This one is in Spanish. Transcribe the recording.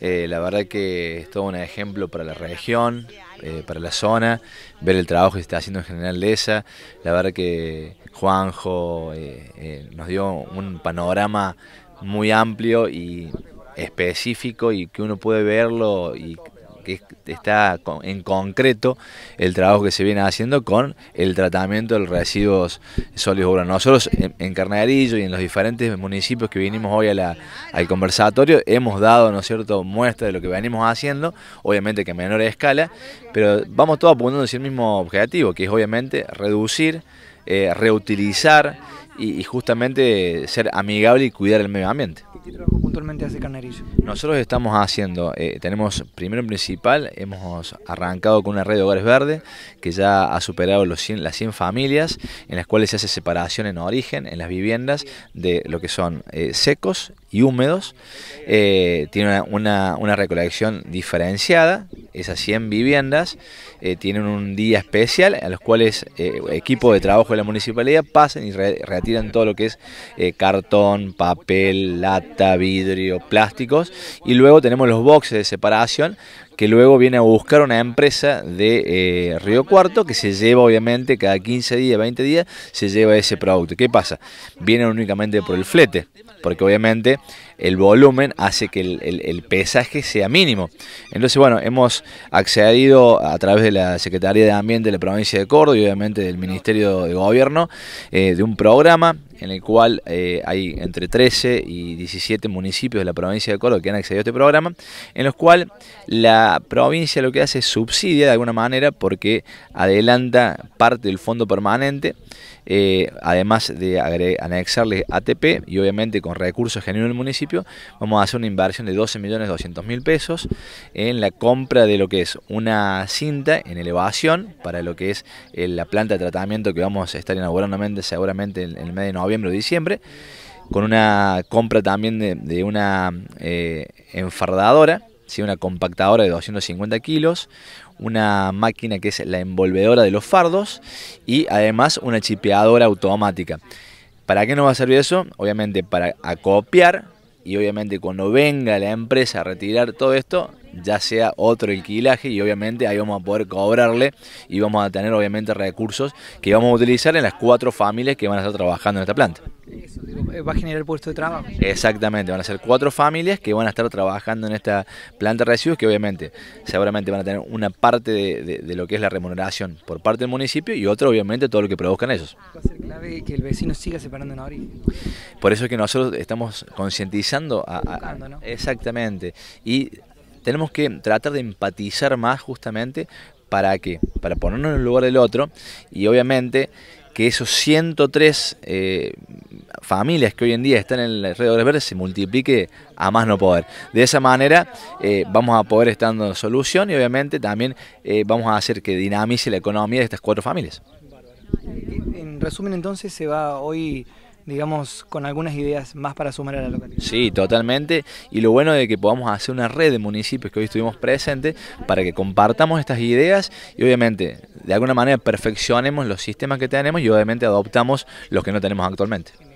Eh, la verdad que es todo un ejemplo para la región, eh, para la zona, ver el trabajo que se está haciendo en general de esa. La verdad que Juanjo eh, nos dio un panorama muy amplio y específico y que uno puede verlo y que está en concreto el trabajo que se viene haciendo con el tratamiento de los residuos sólidos urbanos. Nosotros en, Carnegarillo y en los diferentes municipios que vinimos hoy al conversatorio hemos dado, ¿no es cierto?, muestra de lo que venimos haciendo, obviamente que a menor escala, pero vamos todos apuntando hacia el mismo objetivo, que es obviamente reducir, eh, reutilizar y justamente ser amigable y cuidar el medio ambiente hace Nosotros estamos haciendo, eh, tenemos primero en principal, hemos arrancado con una red de hogares verdes que ya ha superado los 100, las 100 familias, en las cuales se hace separación en origen, en las viviendas, de lo que son eh, secos y húmedos. Eh, tiene una, recolección diferenciada esas 100 viviendas eh, tienen un día especial a los cuales equipos eh, equipo de trabajo de la municipalidad pasan y retiran todo lo que es eh, cartón, papel, lata, vidrio, plásticos y luego tenemos los boxes de separación que luego viene a buscar una empresa de Río Cuarto que se lleva obviamente cada 15 días, 20 días, se lleva ese producto. ¿Qué pasa? Vienen únicamente por el flete, porque obviamente el volumen hace que el, el pesaje sea mínimo. Entonces, bueno, hemos accedido a través de la Secretaría de Ambiente de la provincia de Córdoba y obviamente del Ministerio de Gobierno eh, de un programa en el cual eh, hay entre 13 y 17 municipios de la provincia de Córdoba que han accedido a este programa, en los cuales la provincia lo que hace es subsidia de alguna manera porque adelanta parte del fondo permanente, eh, además de anexarle ATP y obviamente con recursos genuinos del municipio, vamos a hacer una inversión de 12.200.000 pesos en la compra de lo que es una cinta en elevación para lo que es eh, la planta de tratamiento que vamos a estar inaugurando seguramente en el mes de noviembre noviembre o diciembre, con una compra también de, una eh, enfardadora, ¿sí? una compactadora de 250 kilos, una máquina que es la envolvedora de los fardos y además una chipeadora automática. ¿Para qué nos va a servir eso? Obviamente para acopiar y obviamente cuando venga la empresa a retirar todo esto, ya sea otro alquilaje y obviamente ahí vamos a poder cobrarle y vamos a tener obviamente recursos que vamos a utilizar en las cuatro familias que van a estar trabajando en esta planta. Eh, va a generar puestos de trabajo. Exactamente, van a ser cuatro familias que van a estar trabajando en esta planta de residuos que obviamente seguramente van a tener una parte de, lo que es la remuneración por parte del municipio y otra obviamente todo lo que produzcan ellos. Va a ser clave que el vecino siga separando en Por eso es que nosotros estamos concientizando a, exactamente y tenemos que tratar de empatizar más justamente para que, para ponernos en el lugar del otro y obviamente que esos 103 eh, familias que hoy en día están en el de verdes se multiplique a más no poder. De esa manera eh, vamos a poder estar dando solución y obviamente también eh, vamos a hacer que dinamice la economía de estas cuatro familias. En resumen entonces se va hoy digamos, con algunas ideas más para sumar a la localidad. Sí, totalmente. Y lo bueno de que podamos hacer una red de municipios que hoy estuvimos presentes para que compartamos estas ideas y obviamente de alguna manera perfeccionemos los sistemas que tenemos y obviamente adoptamos los que no tenemos actualmente.